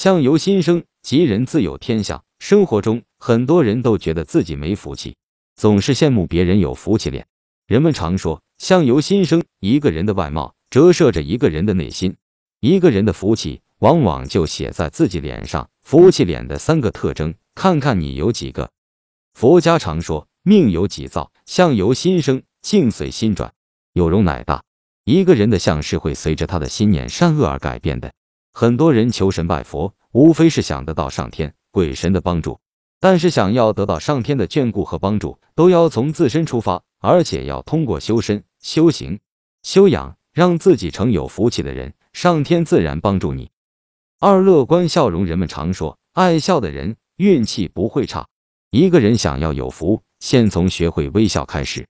相由心生，吉人自有天相。生活中，很多人都觉得自己没福气，总是羡慕别人有福气脸。人们常说，相由心生，一个人的外貌折射着一个人的内心，一个人的福气往往就写在自己脸上。福气脸的三个特征，看看你有几个。佛家常说，命由己造，相由心生，境随心转，有容乃大。一个人的相是会随着他的心念善恶而改变的。很多人求神拜佛，无非是想得到上天鬼神的帮助。但是想要得到上天的眷顾和帮助，都要从自身出发，而且要通过修身、修行、修养，让自己成有福气的人，上天自然帮助你。二、乐观笑容。人们常说，爱笑的人运气不会差。一个人想要有福，先从学会微笑开始。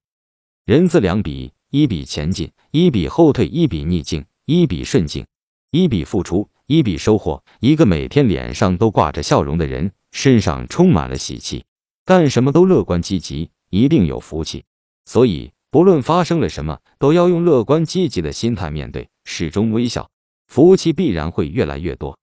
人字两笔，一笔前进，一笔后退，一笔逆境，一笔顺境，一笔付出。一笔收获，一个每天脸上都挂着笑容的人，身上充满了喜气，干什么都乐观积极，一定有福气。所以，不论发生了什么，都要用乐观积极的心态面对，始终微笑，福气必然会越来越多。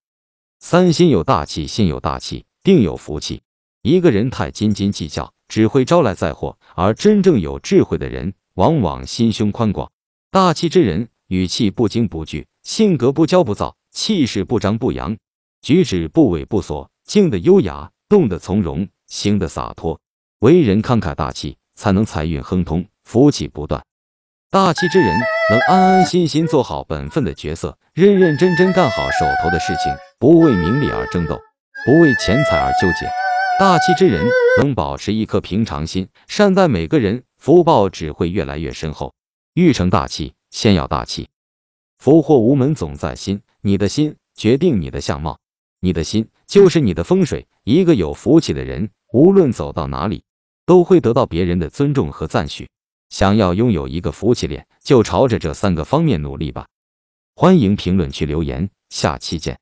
三心有大气，心有大气，定有福气。一个人太斤斤计较，只会招来灾祸；而真正有智慧的人，往往心胸宽广，大气之人，语气不惊不惧。性格不骄不躁，气势不张不扬，举止不猥不琐，静得优雅，动得从容，行得洒脱，为人慷慨大气，才能财运亨通，福气不断。大气之人能安安心心做好本分的角色，认认真真干好手头的事情，不为名利而争斗，不为钱财而纠结。大气之人能保持一颗平常心，善待每个人，福报只会越来越深厚。欲成大气，先要大气。福祸无门，总在心。你的心决定你的相貌，你的心就是你的风水。一个有福气的人，无论走到哪里，都会得到别人的尊重和赞许。想要拥有一个福气脸，就朝着这三个方面努力吧。欢迎评论区留言，下期见。